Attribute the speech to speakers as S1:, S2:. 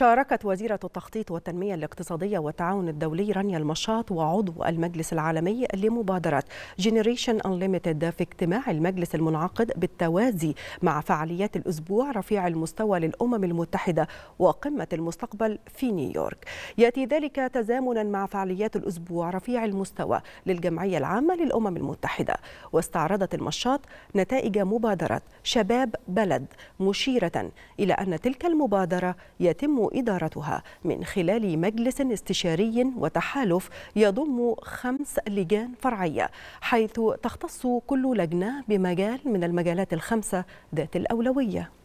S1: شاركت وزيرة التخطيط والتنمية الاقتصادية والتعاون الدولي رانيا المشاط وعضو المجلس العالمي لمبادرة جينيريشن أنليمتد في اجتماع المجلس المنعقد بالتوازي مع فعاليات الأسبوع رفيع المستوى للأمم المتحدة وقمة المستقبل في نيويورك يأتي ذلك تزامنا مع فعاليات الأسبوع رفيع المستوى للجمعية العامة للأمم المتحدة واستعرضت المشاط نتائج مبادرة شباب بلد مشيرة إلى أن تلك المبادرة يتم إدارتها من خلال مجلس استشاري وتحالف يضم خمس لجان فرعية حيث تختص كل لجنة بمجال من المجالات الخمسة ذات الأولوية